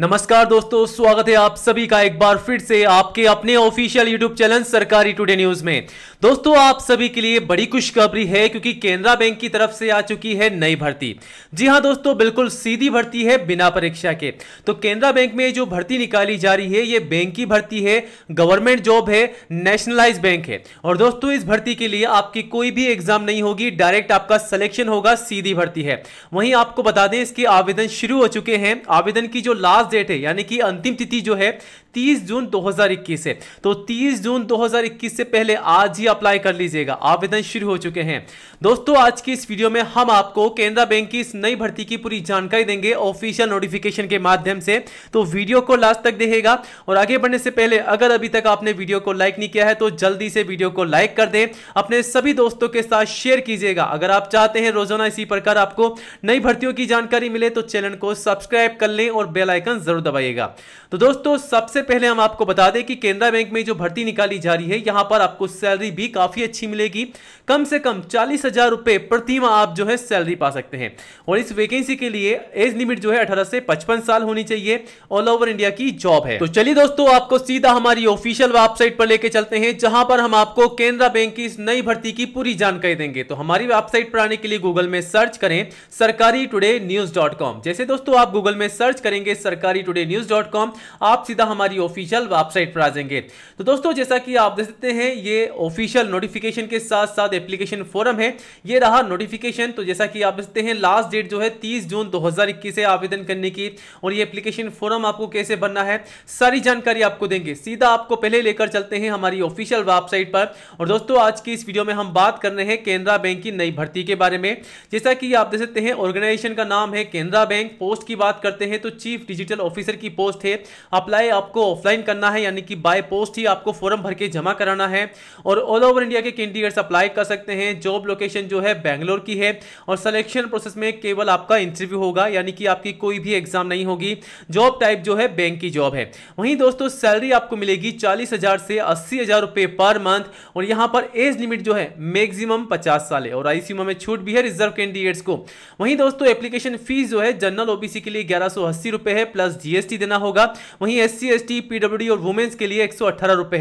नमस्कार दोस्तों स्वागत है आप सभी का एक बार फिर से आपके अपने official YouTube channel Sarkari today news में दोस्तों आप सभी के लिए बड़ी खुशखबरी है क्योंकि केनरा बैंक की तरफ से आ चुकी है नई भर्ती जी हां दोस्तों बिल्कुल सीधी भर्ती है बिना परीक्षा के तो केनरा बैंक में जो भर्ती निकाली जा रही है ये बैंक की भर्ती है गवर्नमेंट जॉब है नेशनलाइज बैंक है और दोस्तों इस भर्ती के लिए आपकी कोई भी एग्जाम नहीं होगी डायरेक्ट आपका सिलेक्शन होगा सीधी भर्ती है वहीं आपको बता दें इसके आवेदन शुरू हो चुके हैं आवेदन की जो लास्ट लास्ट डेट है यानी कि अंतिम तिथि जो है 30 जून 2021 है तो 30 जून 2021 से पहले आज ही अप्लाई कर लीजिएगा आवेदन शुरू हो चुके हैं दोस्तों आज की इस वीडियो में हम आपको केनरा बैंक की इस नई भर्ती की पूरी जानकारी देंगे ऑफिशियल नोटिफिकेशन के माध्यम से तो वीडियो को लास्ट तक देखेगा और आगे बढ़ने से पहले अगर अभी तक आपने वीडियो को लाइक नहीं किया है तो जल्दी से वीडियो को लाइक कर दें अपने सभी दोस्तों के साथ शेयर कीजिएगा अगर आप चाहते हैं रोजाना इसी प्रकार आपको नई भर्तियों की जानकारी मिले तो चैनल को सब्सक्राइब कर लें और बेलाइकन बटन जरूर दबाइएगा तो दोस्तों सबसे पहले हम आपको बता दें कि केनरा बैंक में जो भर्ती निकाली जा रही है यहां पर आपको सैलरी भी काफी अच्छी मिलेगी कम से कम चालीस हजार रुपए प्रतिमा आप जो है सैलरी पा सकते हैं और इस वैकेंसी के लिए एज लिमिट जो है अठारह से पचपन साल होनी चाहिए ऑल ओवर इंडिया की जॉब है तो चलिए दोस्तों आपको सीधा हमारी ऑफिशियल वेबसाइट पर लेके चलते हैं जहां पर हम आपको केनरा बैंक की इस नई भर्ती की पूरी जानकारी देंगे तो हमारी वेबसाइट पर आने के लिए गूगल में सर्च करें सरकारी टुडे न्यूज डॉट कॉम जैसे दोस्तों आप गूगल में सर्च करेंगे सरकारी सरकारी टुडे न्यूज़ डॉट कॉम आप सीधा हमारी ऑफिशियल वेबसाइट पर आ जाएंगे तो दोस्तों जैसा कि आप देख सकते हैं ये ऑफिशियल नोटिफिकेशन के साथ साथ एप्लीकेशन फॉरम है ये रहा नोटिफिकेशन तो जैसा कि आप देख सकते हैं लास्ट डेट जो है तीस जून दो से आवेदन करने की और ये एप्लीकेशन फॉरम आपको कैसे भरना है सारी जानकारी आपको देंगे सीधा आपको पहले लेकर चलते हैं हमारी ऑफिशियल वेबसाइट पर और दोस्तों आज की इस वीडियो में हम बात कर रहे हैं केनरा बैंक की नई भर्ती के बारे में जैसा कि आप देख सकते हैं ऑर्गेनाइजेशन का नाम है केनरा बैंक पोस्ट की बात करते हैं तो चीफ डिजिटल डिजिटल ऑफिसर की पोस्ट है अप्लाई आपको ऑफलाइन करना है यानी कि बाय पोस्ट ही आपको फॉर्म भर के जमा कराना है और ऑल ओवर इंडिया के कैंडिडेट्स अप्लाई कर सकते हैं जॉब लोकेशन जो है बैंगलोर की है और सिलेक्शन प्रोसेस में केवल आपका इंटरव्यू होगा यानी कि आपकी कोई भी एग्जाम नहीं होगी जॉब टाइप जो है बैंक की जॉब है वहीं दोस्तों सैलरी आपको मिलेगी चालीस से अस्सी हजार पर मंथ और यहां पर एज लिमिट जो है मैक्सिमम पचास साल है और आईसीयू में छूट भी है रिजर्व कैंडिडेट्स को वहीं दोस्तों एप्लीकेशन फीस जो है जनरल ओबीसी के लिए ग्यारह सौ अस्सी रुपए है प्लस जीएसटी देना होगा वहीं S C S T PW और वुमेन्स के लिए एक सौ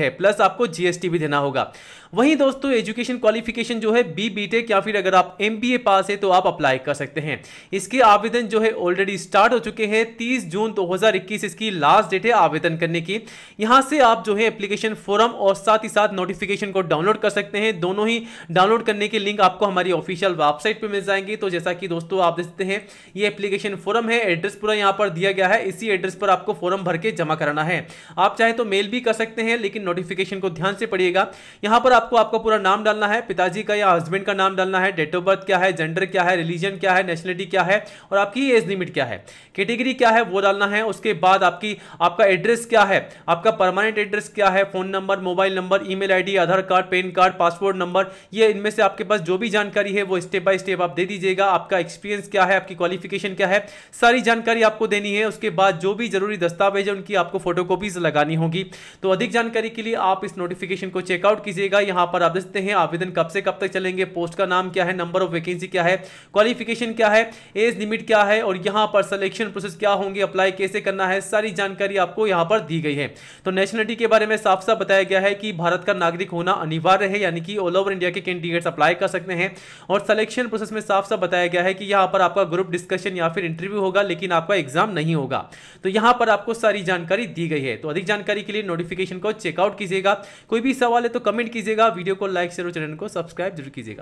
है प्लस आपको जीएसटी भी देना होगा वहीं दोस्तों एजुकेशन क्वालिफिकेशन जो है बी बीटेक या फिर अगर आप एम पास है तो आप अप्लाई कर सकते हैं इसके आवेदन जो है ऑलरेडी स्टार्ट हो चुके हैं तीस जून 2021 इसकी लास्ट डेट है आवेदन करने की यहां से आप जो है एप्लीकेशन फॉर्म और साथ ही साथ नोटिफिकेशन को डाउनलोड कर सकते हैं दोनों ही डाउनलोड करने के लिंक आपको हमारी ऑफिशियल वेबसाइट पर मिल जाएंगे तो जैसा कि दोस्तों आप देखते हैं ये एप्लीकेशन फॉर्म है एड्रेस पूरा यहाँ पर दिया गया है इसी एड्रेस पर आपको फॉर्म भर के जमा कराना है आप चाहे तो मेल भी कर सकते हैं लेकिन नोटिफिकेशन को ध्यान से पढ़िएगा यहाँ पर आपको आपका पूरा नाम डालना है पिताजी का या हस्बैंड का नाम डालना है डेट ऑफ बर्थ क्या है जेंडर क्या है रिलीजन क्या है नेशनलिटी क्या है और आपकी एज लिमिट क्या है कैटेगरी क्या है वो डालना है उसके बाद आपकी आपका एड्रेस क्या है आपका परमानेंट एड्रेस क्या है phone number mobile number e mail Aadhaar card PAN card passport number ये इनमें से आपके पास जो भी जानकारी है वो स्टेप बाय स्टेप आप दे दीजिएगा आपका एक्सपीरियंस क्या है आपकी क्वालिफिकेशन क्या है सारी जानकारी आपको देनी है उसके बाद जो भी जरूरी दस्तावेज है उनकी आपको फोटोकॉपीज लगानी होगी तो अधिक जानकारी के लिए आप इस नोटिफिकेशन को चेकआउट कीजिएगा यहां पर आप देखते हैं आवेदन कब से कब तक चलेंगे पोस्ट का नाम क्या है नंबर ऑफ वैकेंसी क्या है क्वालिफिकेशन क्या है एज लिमिट क्या है और यहां पर सिलेक्शन प्रोसेस क्या होंगे अप्लाई कैसे करना है सारी जानकारी आपको यहां पर दी गई है तो नेशनलिटी के बारे में साफ साफ बताया गया है कि भारत का नागरिक होना अनिवार्य है यानी कि ऑल ओवर इंडिया के कैंडिडेट अप्लाई कर सकते हैं और सिलेक्शन प्रोसेस में साफ साफ बताया गया है कि यहां पर आपका ग्रुप डिस्कशन या फिर इंटरव्यू होगा लेकिन आपका एग्जाम नहीं होगा तो यहां पर आपको सारी जानकारी दी गई है तो अधिक जानकारी के लिए नोटिफिकेशन को चेकआउट कीजिएगा कोई भी सवाल है तो कमेंट कीजिएगा वीडियो को लाइक शेयर और चैनल को सब्सक्राइब जरूर कीजिएगा